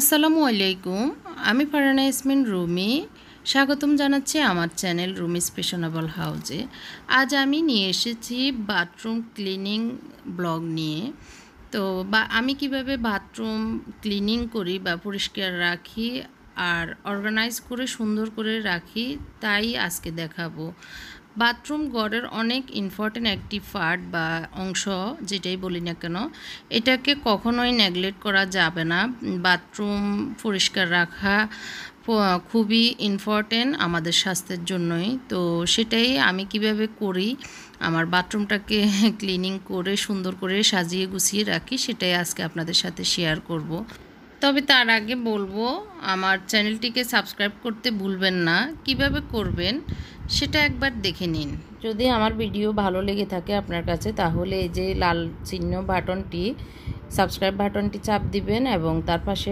আসসালামু আলাইকুম আমি ফারানা ইসমিন রুমি স্বাগতম জানাচ্ছি আমার চ্যানেল রুমিস ফেশনেবল হাউজে আজ আমি নিয়ে এসেছি বাথরুম ক্লিনিং ব্লগ নিয়ে তো বা আমি কিভাবে বাথরুম ক্লিনিং করি বা পরিষ্কার রাখি আর অর্গানাইজ করে সুন্দর করে রাখি তাই আজকে দেখাবো বাথরুম গড়ের অনেক ইম্পর্টেন্ট একটি পার্ট বা অংশ যেটাই বলি না কেন এটাকে কখনোই নেগলেক্ট করা যাবে না বাথরুম পরিষ্কার রাখা খুবই ইম্পর্টেন্ট আমাদের স্বাস্থ্যের জন্যই তো সেটাই আমি কিভাবে করি আমার বাথরুমটাকে ক্লিনিং করে সুন্দর করে সাজিয়ে গুছিয়ে রাখি সেটাই আজকে আপনাদের সাথে শেয়ার করব। তবে তার আগে বলবো আমার চ্যানেলটিকে সাবস্ক্রাইব করতে ভুলবেন না কিভাবে করবেন সেটা একবার দেখে নিন যদি আমার ভিডিও ভালো লেগে থাকে আপনার কাছে তাহলে এই যে লাল চিহ্ন বাটনটি সাবস্ক্রাইব বাটনটি চাপ দিবেন এবং তার পাশে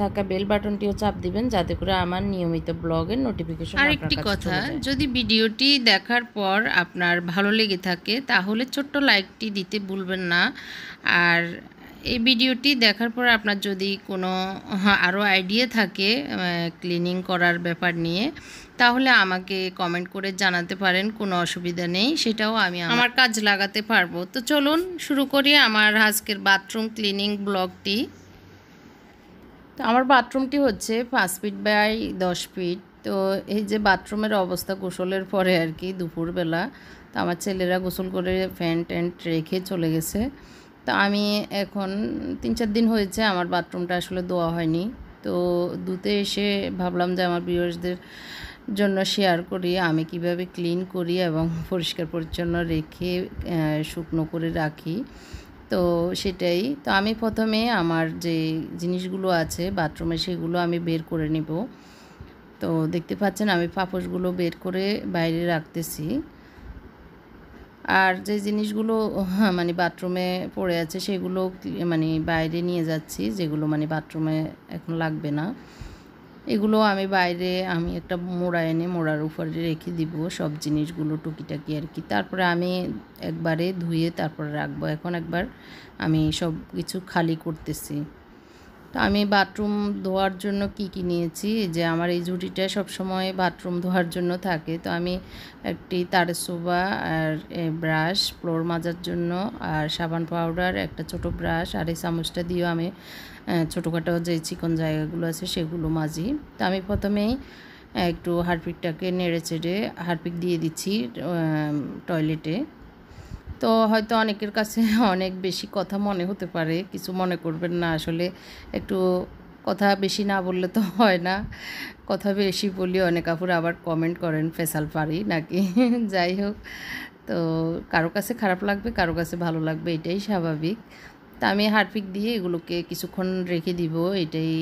থাকা বেল বাটনটিও চাপ দিবেন যাতে করে আমার নিয়মিত ব্লগের নোটিফিকেশন আরেকটি কথা যদি ভিডিওটি দেখার পর আপনার ভালো লেগে থাকে তাহলে ছোট্ট লাইকটি দিতে ভুলবেন না আর এই ভিডিওটি দেখার পর আপনার যদি কোনো হ্যাঁ, আরও আইডিয়া থাকে ক্লিনিং করার ব্যাপার নিয়ে তাহলে আমাকে কমেন্ট করে জানাতে পারেন কোনো অসুবিধা নেই সেটাও আমি আমার কাজ লাগাতে পারবো তো চলুন শুরু করি আমার আজকের বাথরুম ক্লিনিং ব্লগটি তো আমার বাথরুমটি হচ্ছে পাঁচ ফিট বাই দশ ফিট তো এই যে বাথরুমের অবস্থা গোসলের পরে আর কি দুপুরবেলা তো আমার ছেলেরা গোসল করে ফ্যান ট্যান্ট রেখে চলে গেছে তো আমি এখন তিন চার দিন হয়েছে আমার বাথরুমটা আসলে দোয়া হয়নি তো দুতে এসে ভাবলাম যে আমার বিয়সদের জন্য শেয়ার করি আমি কিভাবে ক্লিন করি এবং পরিষ্কার পরিচ্ছন্ন রেখে শুকনো করে রাখি তো সেটাই তো আমি প্রথমে আমার যে জিনিসগুলো আছে বাথরুমে সেগুলো আমি বের করে নিব তো দেখতে পাচ্ছেন আমি পাপোশগুলো বের করে বাইরে রাখতেছি আর যে জিনিসগুলো হ্যাঁ, মানে বাথরুমে পড়ে আছে সেগুলো মানে বাইরে নিয়ে যাচ্ছি যেগুলো মানে বাথরুমে এখন লাগবে না এগুলো আমি বাইরে আমি একটা মোড়া এনে মোড়ার উপরে রেখে দিব সব জিনিসগুলো টুকিটাকি আর কি তারপরে আমি একবারে ধুয়ে তারপরে রাখবো এখন একবার আমি সব কিছু খালি করতেছি তো আমি বাথরুম ধোয়ার জন্য কি কি নিয়েছি যে আমার এই ঝুড়িটা সবসময় বাথরুম ধোয়ার জন্য থাকে তো আমি একটি সোবা আর ব্রাশ ফ্লোর মাজার জন্য আর সাবান পাউডার একটা ছোট ব্রাশ আর এই চামচটা দিয়েও আমি ছোটোখাটো যে চিকন জায়গাগুলো আছে সেগুলো মাজি তো আমি প্রথমেই একটু হারপিকটাকে নেড়ে চেড়ে হারপিক দিয়ে দিচ্ছি টয়লেটে তো হয়তো অনেকের কাছে অনেক বেশি কথা মনে হতে পারে কিছু মনে করবেন না আসলে একটু কথা বেশি না বললে তো হয় না কথা বেশি বলি অনেক আপুর আবার কমেন্ট করেন ফেসাল পারি নাকি যাই হোক তো কারো কাছে খারাপ লাগবে কারো কাছে ভালো লাগবে এটাই স্বাভাবিক তা আমি হারপিক দিয়ে এগুলোকে কিছুক্ষণ রেখে দিব এটাই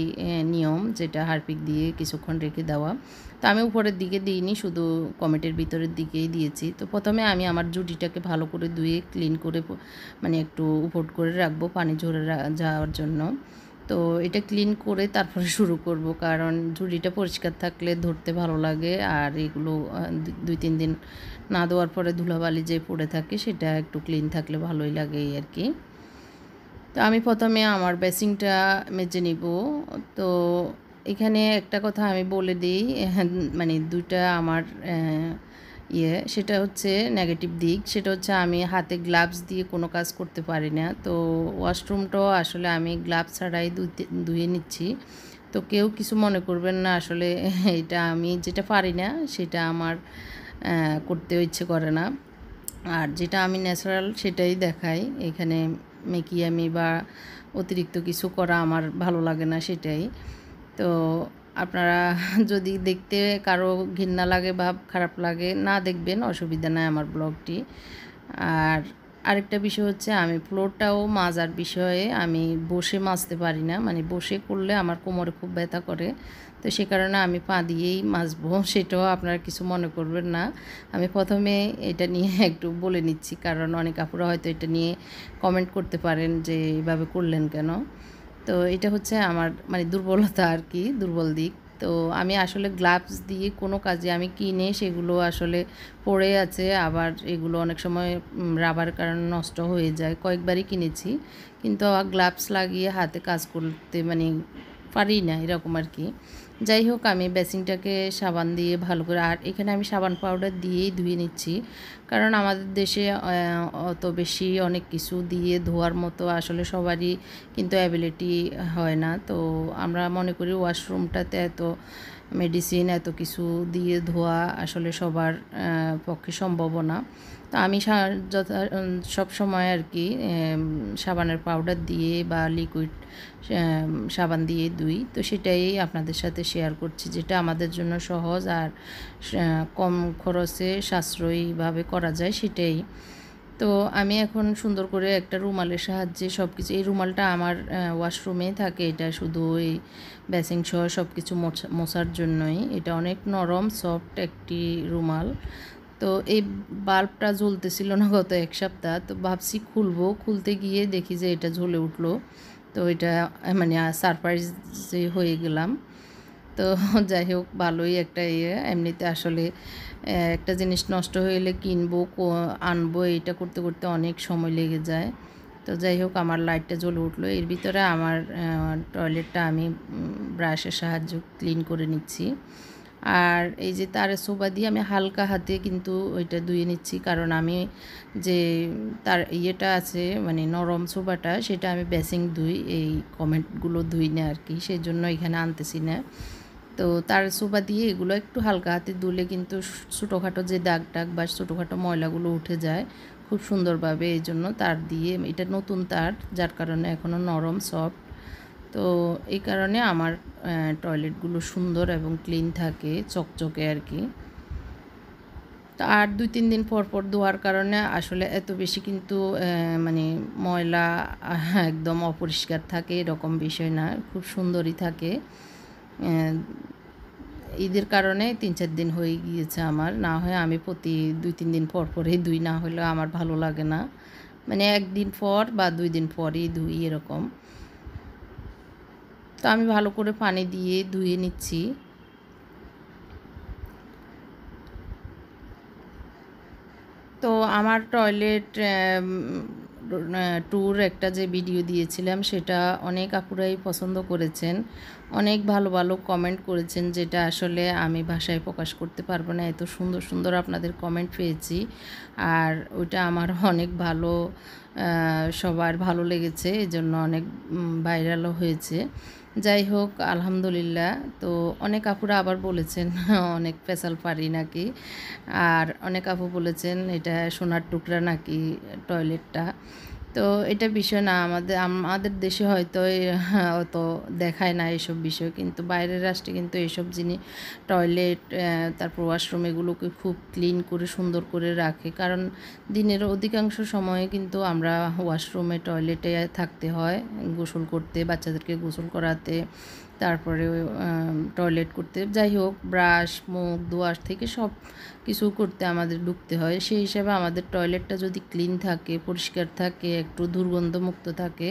নিয়ম যেটা হারপিক দিয়ে কিছুক্ষণ রেখে দেওয়া তো আমি উপরের দিকে দিইনি শুধু কমেটের ভিতরের দিকেই দিয়েছি তো প্রথমে আমি আমার জুটিটাকে ভালো করে ধুয়ে ক্লিন করে মানে একটু উপট করে রাখবো পানি ঝরে যাওয়ার জন্য তো এটা ক্লিন করে তারপরে শুরু করব কারণ ঝুড়িটা পরিষ্কার থাকলে ধরতে ভালো লাগে আর এগুলো দুই তিন দিন না দেওয়ার পরে ধুলাবালি যে পড়ে থাকে সেটা একটু ক্লিন থাকলে ভালোই লাগে আর কি তো আমি প্রথমে আমার বেসিংটা মেজে নিব তো এখানে একটা কথা আমি বলে দিই মানে দুইটা আমার ইয়ে সেটা হচ্ছে নেগেটিভ দিক সেটা হচ্ছে আমি হাতে গ্লাভস দিয়ে কোনো কাজ করতে পারি না তো ওয়াশরুমটাও আসলে আমি গ্লাভস ছাড়াই ধুয়ে নিচ্ছি তো কেউ কিছু মনে করবেন না আসলে এটা আমি যেটা পারি না সেটা আমার করতে ইচ্ছে করে না আর যেটা আমি ন্যাচারাল সেটাই দেখাই এখানে মেকি আমি বা অতিরিক্ত কিছু করা আমার ভালো লাগে না সেটাই তো আপনারা যদি দেখতে কারো ঘৃণা লাগে বা খারাপ লাগে না দেখবেন অসুবিধা নাই আমার ব্লগটি আর আরেকটা বিষয় হচ্ছে আমি ফ্লোরটাও মাজার বিষয়ে আমি বসে মাজতে পারি না মানে বসে করলে আমার কোমরে খুব ব্যথা করে তো সে কারণে আমি পা দিয়েই মাজবো সেটাও আপনারা কিছু মনে করবেন না আমি প্রথমে এটা নিয়ে একটু বলে নিচ্ছি কারণ অনেক আপুরা হয়তো এটা নিয়ে কমেন্ট করতে পারেন যে এভাবে করলেন কেন তো এটা হচ্ছে আমার মানে দুর্বলতা আর কি দুর্বল দিক তো আমি আসলে গ্লাভস দিয়ে কোনো কাজে আমি কিনে সেগুলো আসলে পড়ে আছে আবার এগুলো অনেক সময় রাবার কারণে নষ্ট হয়ে যায় কয়েকবারই কিনেছি কিন্তু গ্লাভস লাগিয়ে হাতে কাজ করতে মানে পারি না এরকম আর কি যাই হোক আমি বেসিংটাকে সাবান দিয়ে ভালো করে আর এখানে আমি সাবান পাউডার দিয়েই ধুয়ে নিচ্ছি কারণ আমাদের দেশে অত বেশি অনেক কিছু দিয়ে ধোয়ার মতো আসলে সবারই কিন্তু অ্যাবিলিটি হয় না তো আমরা মনে করি ওয়াশরুমটাতে এত মেডিসিন এত কিছু দিয়ে ধোয়া আসলে সবার পক্ষে সম্ভব না তো আমি যথা সব সময় আর কি সাবানের পাউডার দিয়ে বা লিকুইড সাবান দিয়ে দুই তো সেটাই আপনাদের সাথে শেয়ার করছি যেটা আমাদের জন্য সহজ আর কম খরচে সাশ্রয়ীভাবে করা যায় সেটাই তো আমি এখন সুন্দর করে একটা রুমালের সাহায্যে সব কিছু এই রুমালটা আমার ওয়াশরুমে থাকে এটা শুধু এই ব্যাসিং সহ সব কিছু মোছার জন্যই এটা অনেক নরম সফট একটি রুমাল তো এই বাল্বটা ঝুলতেছিল না গত এক সপ্তাহ তো ভাবছি খুলবো খুলতে গিয়ে দেখি যে এটা ঝুলে উঠলো তো এটা মানে সারপ্রাইজ হয়ে গেলাম তো যাই হোক ভালোই একটা ইয়ে এমনিতে আসলে একটা জিনিস নষ্ট হয়ে গেলে কিনবো আনবো এটা করতে করতে অনেক সময় লেগে যায় তো যাই হোক আমার লাইটটা জ্বলে উঠলো এর ভিতরে আমার টয়লেটটা আমি ব্রাশের সাহায্য ক্লিন করে নিচ্ছি আর এই যে তার সোবা দিয়ে আমি হালকা হাতে কিন্তু ওইটা ধুয়ে নিচ্ছি কারণ আমি যে তার ইয়েটা আছে মানে নরম সোবাটা সেটা আমি বেসিং ধুই এই কমেন্টগুলো ধুই না আর কি সেই জন্য এখানে আনতেছি না তো তার সোপা দিয়ে এগুলো একটু হালকা হাতে দুলে কিন্তু ছোটোখাটো যে দাগ টাগ বা ছোটোখাটো ময়লাগুলো উঠে যায় খুব সুন্দরভাবে এই জন্য তার দিয়ে এটা নতুন তার যার কারণে এখনও নরম সফট তো এই কারণে আমার টয়লেটগুলো সুন্দর এবং ক্লিন থাকে চকচকে আর কি আর দুই তিন দিন পর পর ধোয়ার কারণে আসলে এত বেশি কিন্তু মানে ময়লা একদম অপরিষ্কার থাকে এরকম বিষয় না খুব সুন্দরই থাকে ঈদের কারণে তিন চার দিন হয়ে গিয়েছে আমার না হয় আমি প্রতি দুই তিন দিন পর পরেই দুই না হলেও আমার ভালো লাগে না মানে একদিন পর বা দুই দিন পরই ধুই এরকম তো আমি ভালো করে পানি দিয়ে ধুয়ে নিচ্ছি তো আমার টয়লেট ট্যুর একটা যে ভিডিও দিয়েছিলাম সেটা অনেক আপুরাই পছন্দ করেছেন অনেক ভালো ভালো কমেন্ট করেছেন যেটা আসলে আমি ভাষায় প্রকাশ করতে পারবো না এত সুন্দর সুন্দর আপনাদের কমেন্ট পেয়েছি আর ওইটা আমার অনেক ভালো সবার ভালো লেগেছে এজন্য অনেক ভাইরালও হয়েছে যাই হোক আলহামদুলিল্লাহ তো অনেক আপুরা আবার বলেছেন অনেক পেশাল পারি নাকি আর অনেক আপু বলেছেন এটা সোনার টুকরা নাকি টয়লেটটা তো এটা বিষয় না আমাদের আমাদের দেশে হয়তো হ্যাঁ, অত দেখায় না এসব বিষয় কিন্তু বাইরের রাষ্ট্রে কিন্তু এসব জিনিস টয়লেট তারপর ওয়াশরুম এগুলোকে খুব ক্লিন করে সুন্দর করে রাখে কারণ দিনের অধিকাংশ সময়ে কিন্তু আমরা ওয়াশরুমে টয়লেটে থাকতে হয় গোসল করতে বাচ্চাদেরকে গোসল করাতে তারপরে টয়লেট করতে যাই হোক ব্রাশ মুখ দোয়াশ থেকে সব কিছু করতে আমাদের ঢুকতে হয় সেই হিসাবে আমাদের টয়লেটটা যদি ক্লিন থাকে পরিষ্কার থাকে একটু দুর্গন্ধমুক্ত থাকে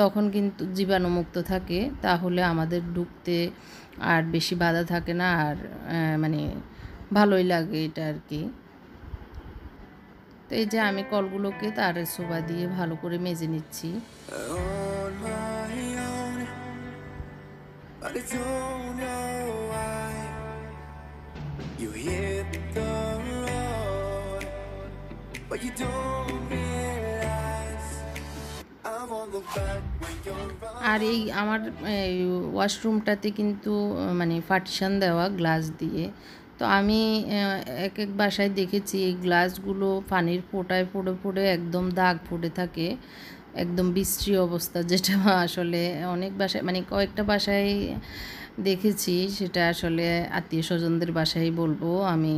তখন কিন্তু জীবাণুমুক্ত থাকে তাহলে আমাদের ঢুকতে আর বেশি বাধা থাকে না আর মানে ভালোই লাগে এটা আর কি তো এই যে আমি কলগুলোকে তার সোবা দিয়ে ভালো করে মেজে নিচ্ছি but I don't know why you hit the road, but you don't realize I'm on the back আর এই আমার ওয়াশরুমটাতে কিন্তু মানে পার্টিশন দেওয়া গ্লাস দিয়ে তো আমি এক এক বাসায় দেখেছি এই গ্লাসগুলো পানির ফোটায় পড়ে পড়ে একদম দাগ ফুটে থাকে একদম বিশ্রী অবস্থা যেটা আসলে অনেক বাসায় মানে কয়েকটা বাসায় দেখেছি সেটা আসলে আত্মীয় স্বজনদের বাসায় বলবো আমি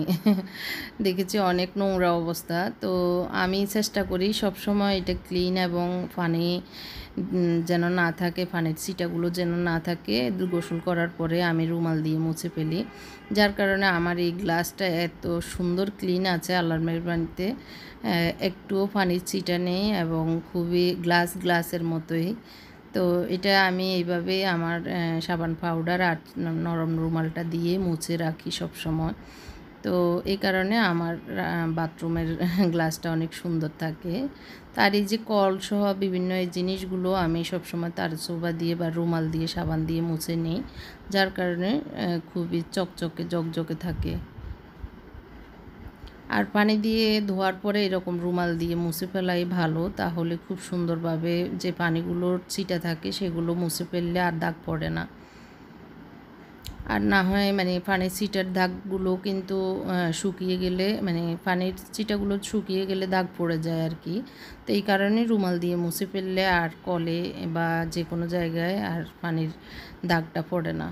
দেখেছি অনেক নোংরা অবস্থা তো আমি চেষ্টা করি সবসময় এটা ক্লিন এবং ফানি যেন না থাকে ফানের সিটাগুলো যেন না থাকে গোসল করার পরে আমি রুমাল দিয়ে মুছে ফেলি যার কারণে আমার এই গ্লাসটা এত সুন্দর ক্লিন আছে আল্লাহর মেহরবানিতে একটুও ফানির ছিটা নেই এবং খুবই গ্লাস গ্লাসের মতোই তো এটা আমি এইভাবে আমার সাবান পাউডার আর নরম রুমালটা দিয়ে মুছে রাখি সব সময় তো এই কারণে আমার বাথরুমের গ্লাসটা অনেক সুন্দর থাকে তার এই যে কলসহ বিভিন্ন এই জিনিসগুলো আমি সবসময় তার সোবা দিয়ে বা রুমাল দিয়ে সাবান দিয়ে মুছে নিই যার কারণে খুবই চকচকে জকজকে থাকে আর পানি দিয়ে ধোয়ার পরে এরকম রুমাল দিয়ে মুছে ফেলাই ভালো তাহলে খুব সুন্দরভাবে যে পানিগুলোর ছিটা থাকে সেগুলো মুছে ফেললে আর দাগ পড়ে না আর না হয় মানে পানির ছিটার দাগগুলো কিন্তু শুকিয়ে গেলে মানে পানির ছিটাগুলো শুকিয়ে গেলে দাগ পড়ে যায় আর কি তো এই কারণে রুমাল দিয়ে মুছে ফেললে আর কলে বা যে কোনো জায়গায় আর পানির দাগটা পড়ে না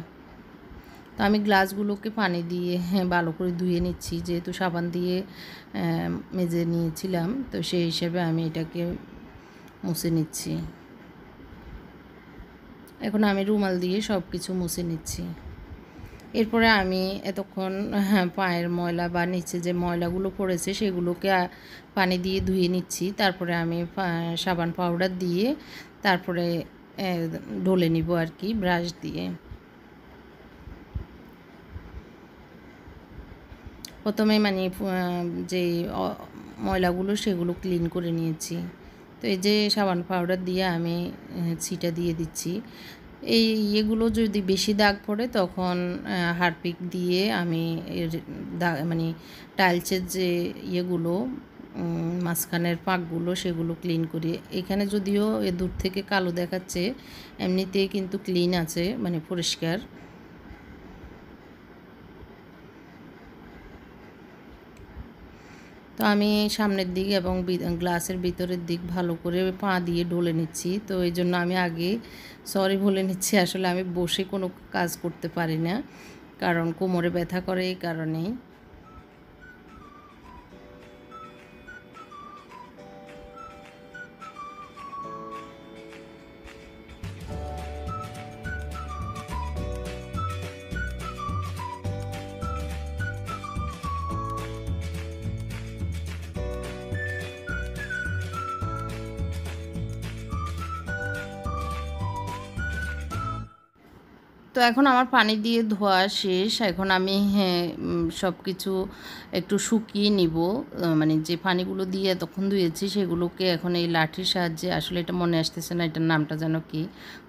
তো আমি গ্লাসগুলোকে পানি দিয়ে হ্যাঁ ভালো করে ধুয়ে নিচ্ছি যেহেতু সাবান দিয়ে মেজে নিয়েছিলাম তো সেই হিসাবে আমি এটাকে মুছে নিচ্ছি এখন আমি রুমাল দিয়ে সব কিছু মুছে নিচ্ছি এরপরে আমি এতক্ষণ হ্যাঁ পায়ের ময়লা বা নিচে যে ময়লাগুলো পড়েছে সেগুলোকে পানি দিয়ে ধুয়ে নিচ্ছি তারপরে আমি সাবান পাউডার দিয়ে তারপরে ঢলে নিব আর কি ব্রাশ দিয়ে প্রথমে মানে যে ময়লাগুলো সেগুলো ক্লিন করে নিয়েছি তো এই যে সাবান পাউডার দিয়ে আমি ছিটা দিয়ে দিচ্ছি এই ইয়েগুলো যদি বেশি দাগ পড়ে তখন হারপিক দিয়ে আমি দাগ মানে টাইলসের যে ইয়েগুলো মাঝখানের পাকগুলো সেগুলো ক্লিন করি এখানে যদিও এ দূর থেকে কালো দেখাচ্ছে এমনিতেই কিন্তু ক্লিন আছে মানে পরিষ্কার তো আমি সামনের দিক এবং গ্লাসের ভিতরের দিক ভালো করে পা দিয়ে ঢলে নিচ্ছি তো এই জন্য আমি আগে সরি বলে নিচ্ছি আসলে আমি বসে কোনো কাজ করতে পারি না কারণ কোমরে ব্যথা করে এই কারণেই তো এখন আমার পানি দিয়ে ধোয়া শেষ এখন আমি হ্যাঁ, সব কিছু একটু শুকিয়ে নিব মানে যে পানিগুলো দিয়ে এতক্ষণ ধুয়েছি সেগুলোকে এখন এই লাঠির সাহায্যে আসলে এটা মনে আসতেছে না এটার নামটা যেন কি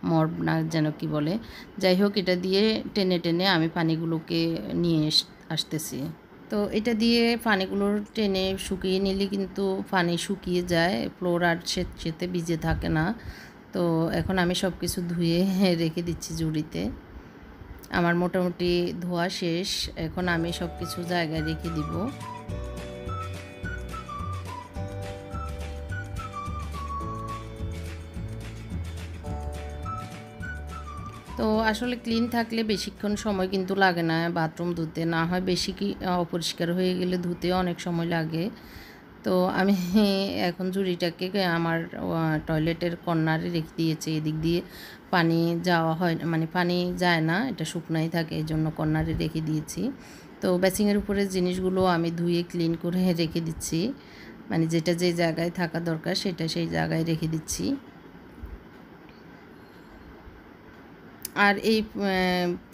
মর না যেন কি বলে যাই হোক এটা দিয়ে টেনে টেনে আমি পানিগুলোকে নিয়ে আসতেছি তো এটা দিয়ে পানিগুলো টেনে শুকিয়ে নিলে কিন্তু পানি শুকিয়ে যায় ফ্লোর আর সেতে ভিজে থাকে না তো এখন আমি সব কিছু ধুয়ে রেখে দিচ্ছি জুড়িতে আমার মোটামুটি ধোয়া শেষ এখন আমি সব কিছু জায়গায় রেখে দিব তো আসলে ক্লিন থাকলে বেশিক্ষণ সময় কিন্তু লাগে না বাথরুম ধুতে না হয় বেশি কি অপরিষ্কার হয়ে গেলে ধুতে অনেক সময় লাগে তো আমি এখন ঝুড়িটাকে আমার টয়লেটের কর্নারে রেখে দিয়েছি এদিক দিয়ে পানি যাওয়া হয় মানে পানি যায় না এটা শুকনাই থাকে এই জন্য কর্নারে রেখে দিয়েছি তো ব্যাচিংয়ের উপরে জিনিসগুলো আমি ধুয়ে ক্লিন করে রেখে দিচ্ছি মানে যেটা যে জায়গায় থাকা দরকার সেটা সেই জায়গায় রেখে দিচ্ছি আর এই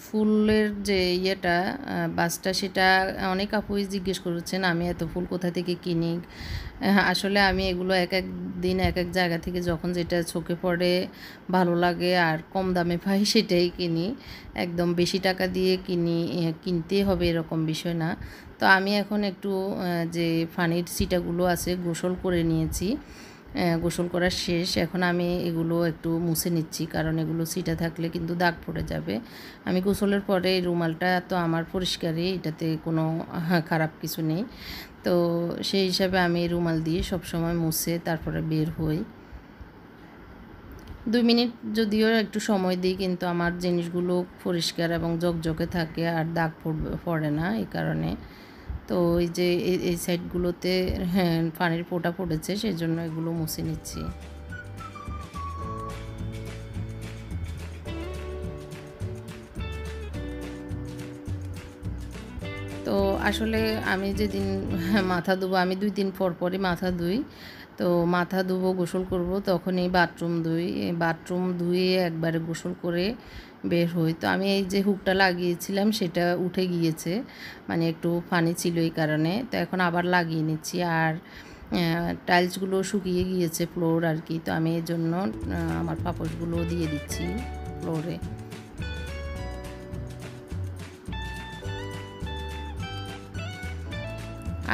ফুলের যে ইয়েটা বাসটা সেটা অনেক আপুই জিজ্ঞেস করেছেন আমি এত ফুল কোথা থেকে কিনি হ্যাঁ, আসলে আমি এগুলো এক এক দিন এক এক জায়গা থেকে যখন যেটা চোখে পড়ে ভালো লাগে আর কম দামে পাই সেটাই কিনি একদম বেশি টাকা দিয়ে কিনি কিনতে হবে এরকম বিষয় না তো আমি এখন একটু যে ফানির সিটাগুলো আছে গোসল করে নিয়েছি গোসল করা শেষ এখন আমি এগুলো একটু মুছে নিচ্ছি কারণ এগুলো সিটা থাকলে কিন্তু দাগ পড়ে যাবে আমি গোসলের পরে রুমালটা তো আমার পরিষ্কারই এটাতে কোনো খারাপ কিছু নেই তো সেই হিসাবে আমি রুমাল দিয়ে সবসময় মুছে তারপরে বের হই দুই মিনিট যদিও একটু সময় দিই কিন্তু আমার জিনিসগুলো পরিষ্কার এবং জকজকে থাকে আর দাগ পড়ে না এই কারণে তো এই যে এই সাইডগুলোতে হ্যাঁ পানির ফোঁটা পড়েছে সেই জন্য এগুলো মুছে নিচ্ছি তো আসলে আমি যেদিন মাথা ধুবো আমি দুই দিন পর পরই মাথা ধুই তো মাথা ধুবো গোসল করব এই বাথরুম ধুই বাথরুম ধুয়ে একবারে গোসল করে বের হই তো আমি এই যে হুকটা লাগিয়েছিলাম সেটা উঠে গিয়েছে মানে একটু ফানি ছিল এই কারণে তো এখন আবার লাগিয়ে নিচ্ছি আর টাইলসগুলো শুকিয়ে গিয়েছে ফ্লোর আর কি তো আমি এর জন্য আমার পাপোশগুলো দিয়ে দিচ্ছি ফ্লোরে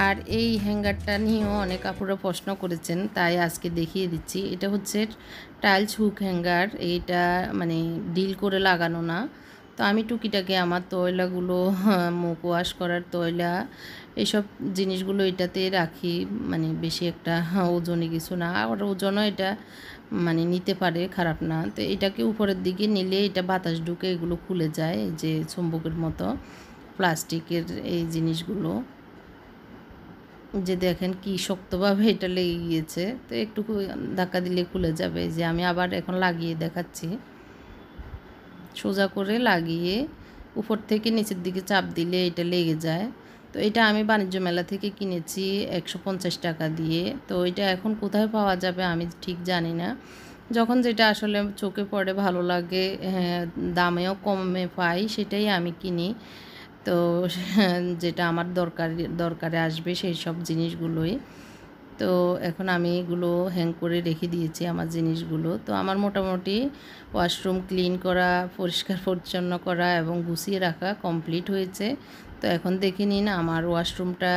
আর এই হ্যাঙ্গারটা নিয়েও অনেক আপুরা প্রশ্ন করেছেন তাই আজকে দেখিয়ে দিচ্ছি এটা হচ্ছে টাইলস হুক হ্যাঙ্গার এইটা মানে ডিল করে লাগানো না তো আমি টুকিটাকে আমার তয়লাগুলো মুখ ওয়াশ করার তয়লা এসব জিনিসগুলো এটাতে রাখি মানে বেশি একটা ওজনে কিছু না আর ওজনও এটা মানে নিতে পারে খারাপ না তো এটাকে উপরের দিকে নিলে এটা বাতাস ঢুকে এগুলো খুলে যায় যে চুম্বকের মতো প্লাস্টিকের এই জিনিসগুলো যে দেখেন কি শক্তভাবে এটা লেগে গিয়েছে তো একটু ধাক্কা দিলে খুলে যাবে যে আমি আবার এখন লাগিয়ে দেখাচ্ছি সোজা করে লাগিয়ে উপর থেকে নিচের দিকে চাপ দিলে এটা লেগে যায় তো এটা আমি বাণিজ্য মেলা থেকে কিনেছি একশো পঞ্চাশ টাকা দিয়ে তো এটা এখন কোথায় পাওয়া যাবে আমি ঠিক জানি না যখন যেটা আসলে চোখে পড়ে ভালো লাগে হ্যাঁ দামেও কমে পাই সেটাই আমি কিনি তো যেটা আমার দরকার দরকারে আসবে সেই সব জিনিসগুলোই তো এখন আমি এগুলো হ্যাং করে রেখে দিয়েছি আমার জিনিসগুলো তো আমার মোটামুটি ওয়াশরুম ক্লিন করা পরিষ্কার পরিচ্ছন্ন করা এবং গুছিয়ে রাখা কমপ্লিট হয়েছে তো এখন দেখে নিন আমার ওয়াশরুমটা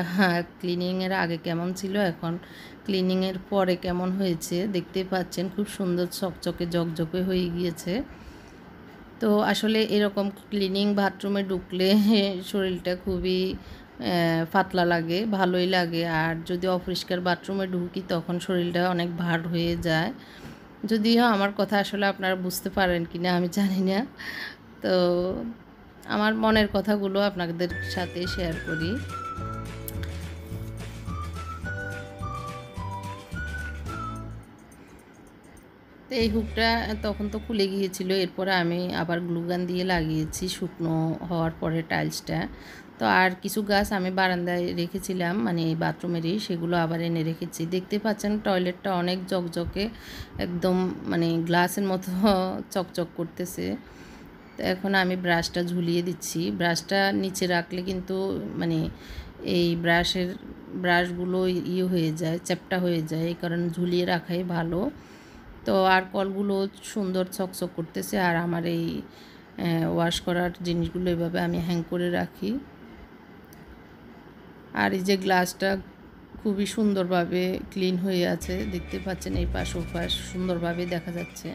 ক্লিনিংয়ের আগে কেমন ছিল এখন ক্লিনিংয়ের পরে কেমন হয়েছে দেখতে পাচ্ছেন খুব সুন্দর চকচকে জকজকে হয়ে গিয়েছে তো আসলে এরকম ক্লিনিং বাথরুমে ঢুকলে শরীরটা খুবই পাতলা লাগে ভালোই লাগে আর যদি অপরিষ্কার বাথরুমে ঢুকি তখন শরীরটা অনেক ভার হয়ে যায় যদিও আমার কথা আসলে আপনারা বুঝতে পারেন কি না আমি জানি না তো আমার মনের কথাগুলো আপনাদের সাথে শেয়ার করি তো এই হুকটা তখন তো খুলে গিয়েছিল এরপরে আমি আবার গ্লুগান দিয়ে লাগিয়েছি শুকনো হওয়ার পরে টাইলসটা তো আর কিছু গাছ আমি বারান্দায় রেখেছিলাম মানে এই বাথরুমেরই সেগুলো আবার এনে রেখেছি দেখতে পাচ্ছেন টয়লেটটা অনেক জকজকে একদম মানে গ্লাসের মতো চকচক করতেছে তো এখন আমি ব্রাশটা ঝুলিয়ে দিচ্ছি ব্রাশটা নিচে রাখলে কিন্তু মানে এই ব্রাশের ব্রাশগুলো ইয়ে হয়ে যায় চ্যাপটা হয়ে যায় এই কারণে ঝুলিয়ে রাখাই ভালো তো আর কলগুলো সুন্দর ছকছক করতেছে আর আমার এই ওয়াশ করার জিনিসগুলো এভাবে আমি হ্যাং করে রাখি আর এই যে গ্লাসটা খুবই সুন্দরভাবে ক্লিন হয়ে আছে দেখতে পাচ্ছেন এই পাশ ও পাশ সুন্দরভাবে দেখা যাচ্ছে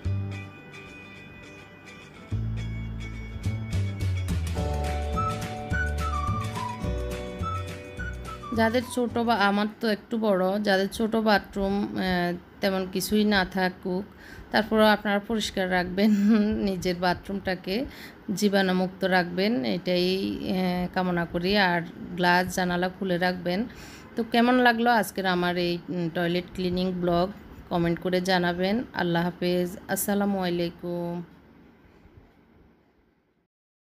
যাদের ছোট বা আমার তো একটু বড় যাদের ছোট বাথরুম তেমন কিছুই না থাকুক তারপরও আপনারা পরিষ্কার রাখবেন নিজের বাথরুমটাকে জীবাণুমুক্ত রাখবেন এটাই কামনা করি আর গ্লাস জানালা খুলে রাখবেন তো কেমন লাগলো আজকের আমার এই টয়লেট ক্লিনিং ব্লগ কমেন্ট করে জানাবেন আল্লাহ হাফেজ আসসালামু আলাইকুম